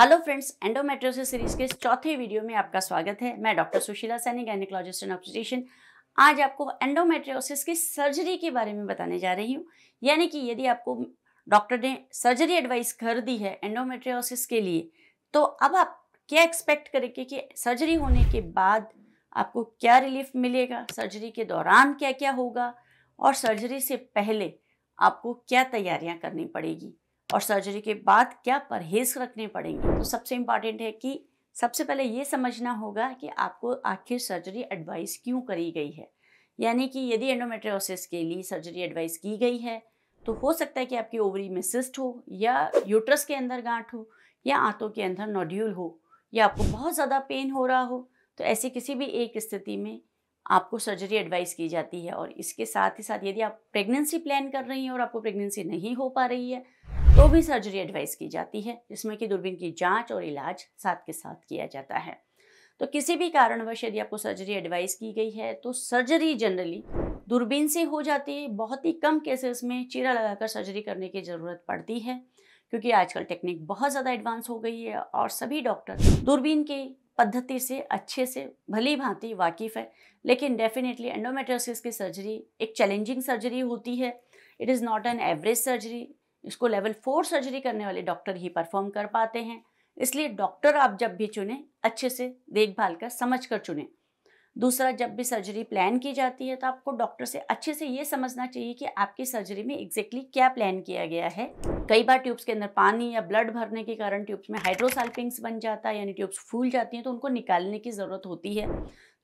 hello friends endometriosis series के चौथे video में आपका स्वागत है मैं doctor Sushila Saini gynaecologist and obstetrician आज आपको एंडोमेट्रोसिस की सर्जरी के बारे में बताने जा रही हूँ यानी कि यदि आपको डॉक्टर ने सर्जरी एडवाइस कर दी है एंडोमेट्रियोसिस के लिए तो अब आप क्या एक्सपेक्ट करेंगे कि सर्जरी होने के बाद आपको क्या रिलीफ मिलेगा सर्जरी के दौरान क्या क्या होगा और सर्जरी से पहले आपको क्या तैयारियां करनी पड़ेगी और सर्जरी के बाद क्या परहेज रखने पड़ेंगे तो सबसे इम्पॉर्टेंट है कि सबसे पहले ये समझना होगा कि आपको आखिर सर्जरी एडवाइस क्यों करी गई है यानी कि यदि एंडोमेट्रियोसिस के लिए सर्जरी एडवाइस की गई है तो हो सकता है कि आपकी ओवरी में सिस्ट हो या यूट्रस के अंदर गांठ हो या आंतों के अंदर नोड्यूल हो या आपको बहुत ज़्यादा पेन हो रहा हो तो ऐसी किसी भी एक स्थिति में आपको सर्जरी एडवाइस की जाती है और इसके साथ ही साथ यदि आप प्रेगनेंसी प्लान कर रही हैं और आपको प्रेगनेंसी नहीं हो पा रही है तो भी सर्जरी एडवाइस की जाती है जिसमें कि दूरबीन की जांच और इलाज साथ के साथ किया जाता है तो किसी भी कारणवश यदि आपको सर्जरी एडवाइस की गई है तो सर्जरी जनरली दूरबीन से हो जाती है बहुत ही कम केसेस में चीरा लगाकर सर्जरी करने की ज़रूरत पड़ती है क्योंकि आजकल टेक्निक बहुत ज़्यादा एडवांस हो गई है और सभी डॉक्टर दूरबीन की पद्धति से अच्छे से भली भांति वाकिफ़ है लेकिन डेफिनेटली एंडोमेट्रोसिस की सर्जरी एक चैलेंजिंग सर्जरी होती है it is not an average surgery इसको लेवल फोर सर्जरी करने वाले डॉक्टर ही परफॉर्म कर पाते हैं इसलिए डॉक्टर आप जब भी चुने अच्छे से देखभाल कर समझ कर चुने दूसरा जब भी सर्जरी प्लान की जाती है तो आपको डॉक्टर से अच्छे से ये समझना चाहिए कि आपकी सर्जरी में एग्जैक्टली क्या प्लान किया गया है कई बार ट्यूब्स के अंदर पानी या ब्लड भरने के कारण ट्यूब्स में हाइड्रोसाल्पिंग्स बन जाता है यानी ट्यूब्स फूल जाती हैं तो उनको निकालने की ज़रूरत होती है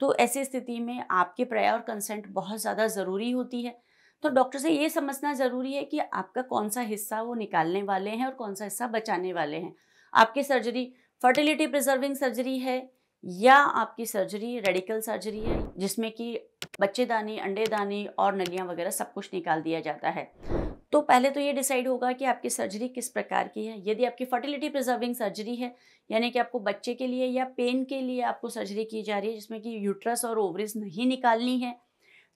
तो ऐसी स्थिति में आपके प्रया और कंसेंट बहुत ज़्यादा ज़रूरी होती है तो डॉक्टर से ये समझना ज़रूरी है कि आपका कौन सा हिस्सा वो निकालने वाले हैं और कौन सा हिस्सा बचाने वाले हैं आपकी सर्जरी फर्टिलिटी प्रिजर्विंग सर्जरी है या आपकी सर्जरी रेडिकल सर्जरी है जिसमें कि बच्चेदानी अंडेदानी और नलियाँ वगैरह सब कुछ निकाल दिया जाता है तो पहले तो ये डिसाइड होगा कि आपकी सर्जरी किस प्रकार की है यदि आपकी फर्टिलिटी प्रिजर्विंग सर्जरी है यानी कि आपको बच्चे के लिए या पेन के लिए आपको सर्जरी की जा रही है जिसमें कि यूट्रस और ओवरिज नहीं निकालनी है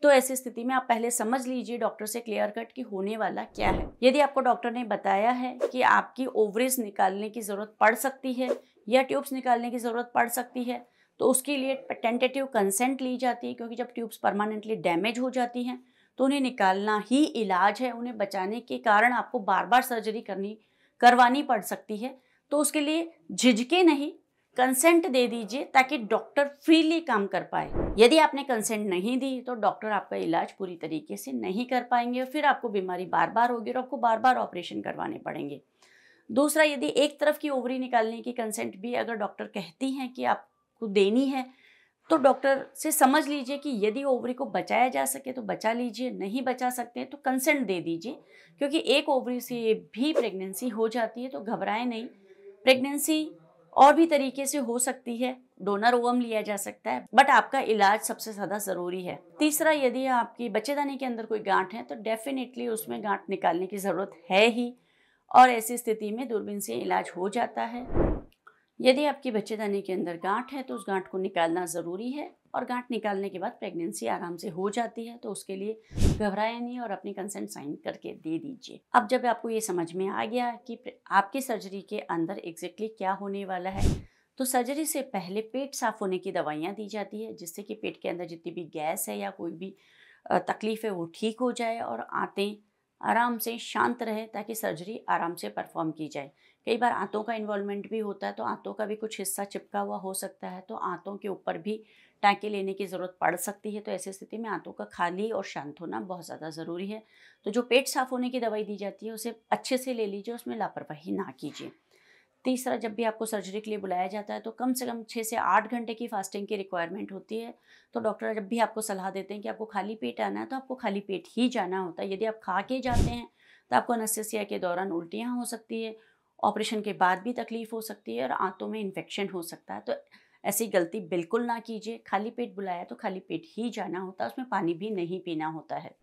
तो ऐसी स्थिति में आप पहले समझ लीजिए डॉक्टर से क्लियर कट कि होने वाला क्या है यदि आपको डॉक्टर ने बताया है कि आपकी ओवरेज निकालने की ज़रूरत पड़ सकती है या ट्यूब्स निकालने की ज़रूरत पड़ सकती है तो उसके लिए टेंटेटिव कंसेंट ली जाती है क्योंकि जब ट्यूब्स परमानेंटली डैमेज हो जाती हैं तो उन्हें निकालना ही इलाज है उन्हें बचाने के कारण आपको बार बार सर्जरी करनी करवानी पड़ सकती है तो उसके लिए झिझके नहीं कंसेंट दे दीजिए ताकि डॉक्टर फ्रीली काम कर पाए यदि आपने कंसेंट नहीं दी तो डॉक्टर आपका इलाज पूरी तरीके से नहीं कर पाएंगे और फिर आपको बीमारी बार बार होगी और आपको बार बार ऑपरेशन करवाने पड़ेंगे दूसरा यदि एक तरफ की ओवरी निकालने की कंसेंट भी अगर डॉक्टर कहती हैं कि आपको देनी है तो डॉक्टर से समझ लीजिए कि यदि ओवरी को बचाया जा सके तो बचा लीजिए नहीं बचा सकते तो कंसेंट दे दीजिए क्योंकि एक ओवरी से भी प्रेगनेंसी हो जाती है तो घबराएं नहीं प्रेगनेंसी और भी तरीके से हो सकती है डोनर ओवम लिया जा सकता है बट आपका इलाज सबसे ज़्यादा ज़रूरी है तीसरा यदि आपकी बच्चेदानी के अंदर कोई गांठ है तो डेफिनेटली उसमें गांठ निकालने की ज़रूरत है ही और ऐसी स्थिति में दूरबीन से इलाज हो जाता है यदि आपकी बच्चेदानी के अंदर गांठ है तो उस गांठ को निकालना ज़रूरी है और गांठ निकालने के बाद प्रेगनेंसी आराम से हो जाती है तो उसके लिए घबराए नहीं और अपनी कंसेंट साइन करके दे दीजिए अब जब आपको ये समझ में आ गया कि आपकी सर्जरी के अंदर एग्जैक्टली क्या होने वाला है तो सर्जरी से पहले पेट साफ होने की दवाइयाँ दी जाती है जिससे कि पेट के अंदर जितनी भी गैस है या कोई भी तकलीफ है वो ठीक हो जाए और आते आराम से शांत रहे ताकि सर्जरी आराम से परफॉर्म की जाए कई बार आंतों का इन्वॉल्वमेंट भी होता है तो आंतों का भी कुछ हिस्सा चिपका हुआ हो सकता है तो आंतों के ऊपर भी टाँके लेने की ज़रूरत पड़ सकती है तो ऐसी स्थिति में आंतों का खाली और शांत होना बहुत ज़्यादा ज़रूरी है तो जो पेट साफ़ होने की दवाई दी जाती है उसे अच्छे से ले लीजिए उसमें लापरवाही ना कीजिए तीसरा जब भी आपको सर्जरी के लिए बुलाया जाता है तो कम से कम छः से आठ घंटे की फास्टिंग की रिक्वायरमेंट होती है तो डॉक्टर जब भी आपको सलाह देते हैं कि आपको खाली पेट आना है तो आपको खाली पेट ही जाना होता है यदि आप खा के जाते हैं तो आपको अनस्या के दौरान उल्टियाँ हो सकती है ऑपरेशन के बाद भी तकलीफ़ हो सकती है और आंतों में इन्फेक्शन हो सकता है तो ऐसी गलती बिल्कुल ना कीजिए खाली पेट बुलाया तो खाली पेट ही जाना होता है उसमें पानी भी नहीं पीना होता है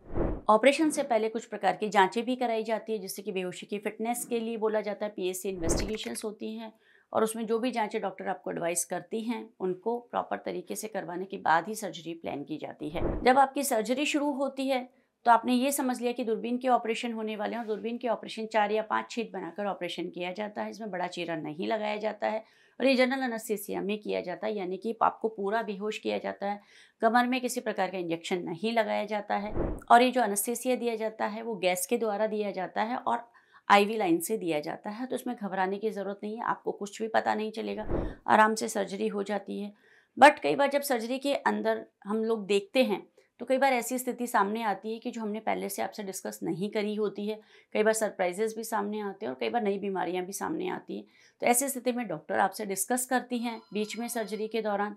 ऑपरेशन से पहले कुछ प्रकार की जांचें भी कराई जाती है जैसे कि बेहोशी की फिटनेस के लिए बोला जाता है पीएससी इन्वेस्टिगेशंस होती हैं और उसमें जो भी जांचें डॉक्टर आपको एडवाइस करती हैं उनको प्रॉपर तरीके से करवाने के बाद ही सर्जरी प्लान की जाती है जब आपकी सर्जरी शुरू होती है तो आपने ये समझ लिया कि दूरबीन के ऑपरेशन होने वाले हैं और दूरबीन के ऑपरेशन चार या पाँच छेद बनाकर ऑपरेशन किया जाता है इसमें बड़ा चीरा नहीं लगाया जाता है और ये जनरल अनस्थिसिया में किया जाता है यानी कि आपको पूरा बेहोश किया जाता है कमर में किसी प्रकार का इंजेक्शन नहीं लगाया जाता है और ये जो अनस्थिसिया दिया जाता है वो गैस के द्वारा दिया जाता है और आई लाइन से दिया जाता है तो उसमें घबराने की ज़रूरत नहीं है आपको कुछ भी पता नहीं चलेगा आराम से सर्जरी हो जाती है बट कई बार जब सर्जरी के अंदर हम लोग देखते हैं तो कई बार ऐसी स्थिति सामने आती है कि जो हमने पहले से आपसे डिस्कस नहीं करी होती है कई बार सरप्राइजेज भी सामने आते हैं और कई बार नई बीमारियां भी सामने आती हैं तो ऐसी स्थिति में डॉक्टर आपसे डिस्कस करती हैं बीच में सर्जरी के दौरान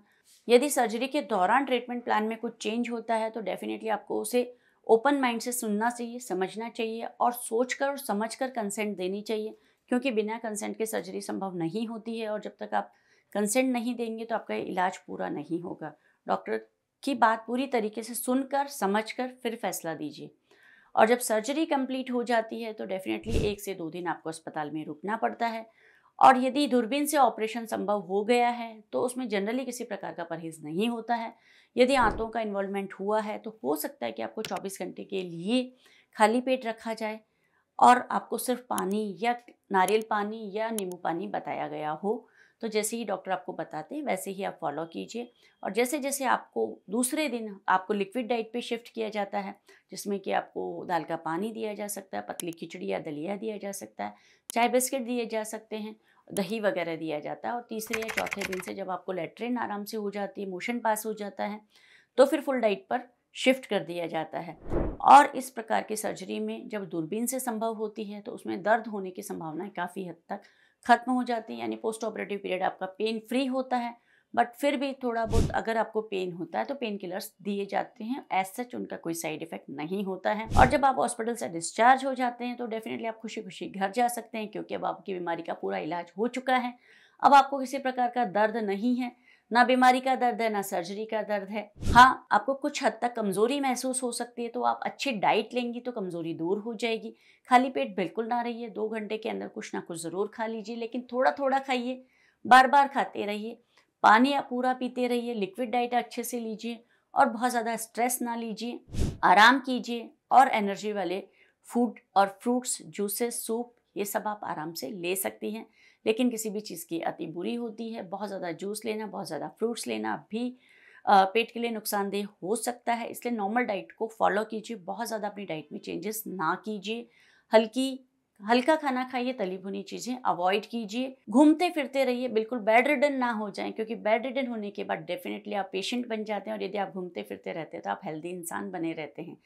यदि सर्जरी के दौरान ट्रीटमेंट प्लान में कुछ चेंज होता है तो डेफिनेटली आपको उसे ओपन माइंड से सुनना चाहिए समझना चाहिए और सोच कर और समझ कर कंसेंट देनी चाहिए क्योंकि बिना कंसेंट के सर्जरी संभव नहीं होती है और जब तक आप कंसेंट नहीं देंगे तो आपका इलाज पूरा नहीं होगा डॉक्टर की बात पूरी तरीके से सुनकर समझकर फिर फैसला दीजिए और जब सर्जरी कंप्लीट हो जाती है तो डेफिनेटली एक से दो दिन आपको अस्पताल में रुकना पड़ता है और यदि दूरबीन से ऑपरेशन संभव हो गया है तो उसमें जनरली किसी प्रकार का परहेज नहीं होता है यदि आंतों का इन्वॉल्वमेंट हुआ है तो हो सकता है कि आपको 24 घंटे के लिए खाली पेट रखा जाए और आपको सिर्फ पानी या नारियल पानी या नींबू पानी बताया गया हो तो जैसे ही डॉक्टर आपको बताते हैं वैसे ही आप फॉलो कीजिए और जैसे जैसे आपको दूसरे दिन आपको लिक्विड डाइट पे शिफ्ट किया जाता है जिसमें कि आपको दाल का पानी दिया जा सकता है पतली खिचड़ी या दलिया दिया जा सकता है चाय बिस्किट दिए जा सकते हैं दही वगैरह दिया जाता है और तीसरे या चौथे दिन से जब आपको लेटरिन आराम से हो जाती है मोशन पास हो जाता है तो फिर फुल डाइट पर शिफ्ट कर दिया जाता है और इस प्रकार की सर्जरी में जब दूरबीन से संभव होती है तो उसमें दर्द होने की संभावनाएं काफ़ी हद तक ख़त्म हो जाती है यानी पोस्ट ऑपरेटिव पीरियड आपका पेन फ्री होता है बट फिर भी थोड़ा बहुत अगर आपको पेन होता है तो पेन किलर्स दिए जाते हैं एज सच उनका कोई साइड इफेक्ट नहीं होता है और जब आप हॉस्पिटल से डिस्चार्ज हो जाते हैं तो डेफिनेटली आप खुशी खुशी घर जा सकते हैं क्योंकि अब आपकी बीमारी का पूरा इलाज हो चुका है अब आपको किसी प्रकार का दर्द नहीं है ना बीमारी का दर्द है ना सर्जरी का दर्द है हाँ आपको कुछ हद तक कमज़ोरी महसूस हो सकती है तो आप अच्छी डाइट लेंगी तो कमज़ोरी दूर हो जाएगी खाली पेट बिल्कुल ना रहिए दो घंटे के अंदर कुछ ना कुछ ज़रूर खा लीजिए लेकिन थोड़ा थोड़ा खाइए बार बार खाते रहिए पानी पूरा पीते रहिए लिक्विड डाइट अच्छे से लीजिए और बहुत ज़्यादा स्ट्रेस ना लीजिए आराम कीजिए और एनर्जी वाले फूड और फ्रूट्स जूसेस सूप ये सब आप आराम से ले सकती हैं लेकिन किसी भी चीज़ की अति बुरी होती है बहुत ज़्यादा जूस लेना बहुत ज़्यादा फ्रूट्स लेना भी पेट के लिए नुकसानदेह हो सकता है इसलिए नॉर्मल डाइट को फॉलो कीजिए बहुत ज़्यादा अपनी डाइट में चेंजेस ना कीजिए हल्की हल्का खाना खाइए तली भुनी चीज़ें अवॉइड कीजिए घूमते फिरते रहिए बिल्कुल बेड रिडन ना हो जाए क्योंकि बेड रिडन होने के बाद डेफिनेटली आप पेशेंट बन जाते हैं और यदि आप घूमते फिरते रहते हैं तो आप हेल्दी इंसान बने रहते हैं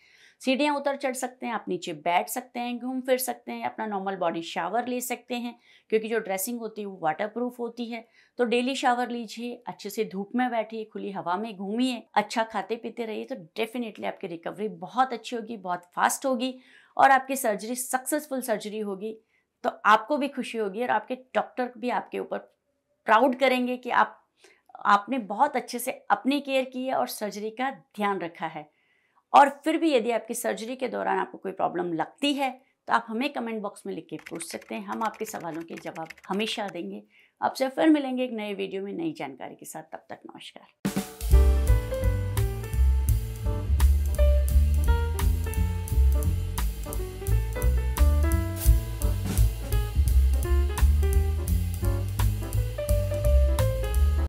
सीढ़ियाँ उतर चढ़ सकते हैं आप नीचे बैठ सकते हैं घूम फिर सकते हैं अपना नॉर्मल बॉडी शावर ले सकते हैं क्योंकि जो ड्रेसिंग होती है वो वाटर प्रूफ होती है तो डेली शावर लीजिए अच्छे से धूप में बैठिए खुली हवा में घूमिए अच्छा खाते पीते रहिए तो डेफिनेटली आपकी रिकवरी बहुत अच्छी होगी बहुत फास्ट होगी और आपकी सर्जरी सक्सेसफुल सर्जरी होगी तो आपको भी खुशी होगी और आपके डॉक्टर भी आपके ऊपर प्राउड करेंगे कि आप आपने बहुत अच्छे से अपनी केयर की है और सर्जरी का ध्यान रखा है और फिर भी यदि आपकी सर्जरी के दौरान आपको कोई प्रॉब्लम लगती है तो आप हमें कमेंट बॉक्स में लिख के पूछ सकते हैं हम आपके सवालों के जवाब हमेशा देंगे आपसे फिर मिलेंगे एक नए वीडियो में नई जानकारी के साथ तब तक नमस्कार